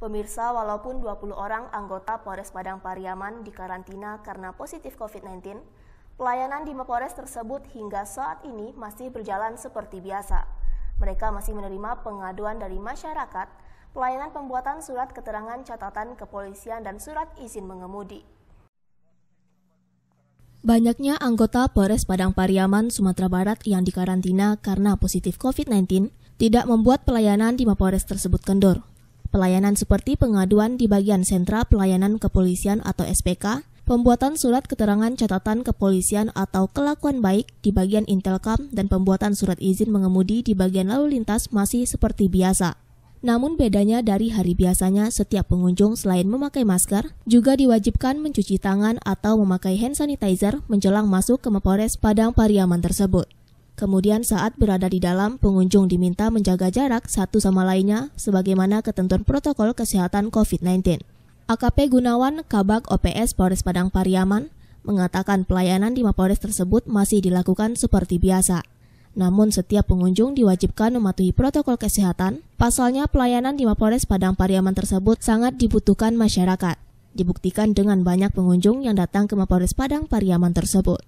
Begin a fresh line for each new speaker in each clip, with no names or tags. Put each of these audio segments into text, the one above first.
Pemirsa, walaupun 20 orang anggota Polres Padang Pariaman dikarantina karena positif COVID-19, pelayanan di Mapores tersebut hingga saat ini masih berjalan seperti biasa. Mereka masih menerima pengaduan dari masyarakat, pelayanan pembuatan surat keterangan catatan kepolisian dan surat izin mengemudi. Banyaknya anggota Polres Padang Pariaman, Sumatera Barat yang dikarantina karena positif COVID-19 tidak membuat pelayanan di Mapores tersebut kendor. Pelayanan seperti pengaduan di bagian sentra pelayanan kepolisian atau SPK, pembuatan surat keterangan catatan kepolisian atau kelakuan baik di bagian Intelkam dan pembuatan surat izin mengemudi di bagian lalu lintas masih seperti biasa. Namun bedanya dari hari biasanya, setiap pengunjung selain memakai masker, juga diwajibkan mencuci tangan atau memakai hand sanitizer menjelang masuk ke Mapores Padang Pariaman tersebut. Kemudian saat berada di dalam, pengunjung diminta menjaga jarak satu sama lainnya sebagaimana ketentuan protokol kesehatan COVID-19. AKP Gunawan, Kabak OPS Polres Padang Pariaman, mengatakan pelayanan di Mapores tersebut masih dilakukan seperti biasa. Namun setiap pengunjung diwajibkan mematuhi protokol kesehatan, pasalnya pelayanan di Mapores Padang Pariaman tersebut sangat dibutuhkan masyarakat. Dibuktikan dengan banyak pengunjung yang datang ke Mapores Padang Pariaman tersebut.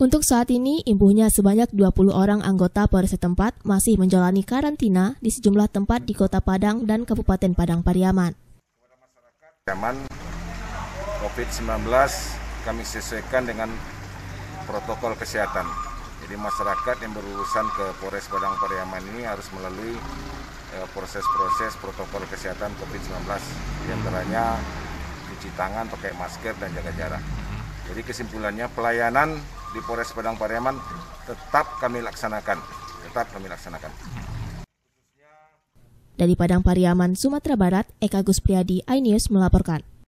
Untuk saat ini, imbuhnya sebanyak 20 orang anggota Polres setempat masih menjalani karantina di sejumlah tempat di Kota Padang dan Kabupaten Padang Pariaman.
aman COVID-19 kami sesuaikan dengan protokol kesehatan. Jadi masyarakat yang berurusan ke Polres Padang Pariaman ini harus melalui eh, proses-proses protokol kesehatan COVID-19 di antaranya cuci tangan, pakai masker dan jaga jarak. Hmm. Jadi kesimpulannya pelayanan di Polres Padang Pariaman tetap kami laksanakan. Tetap kami laksanakan.
Dari Padang Pariaman, Sumatera Barat, Eka Gus Priadi, INews melaporkan.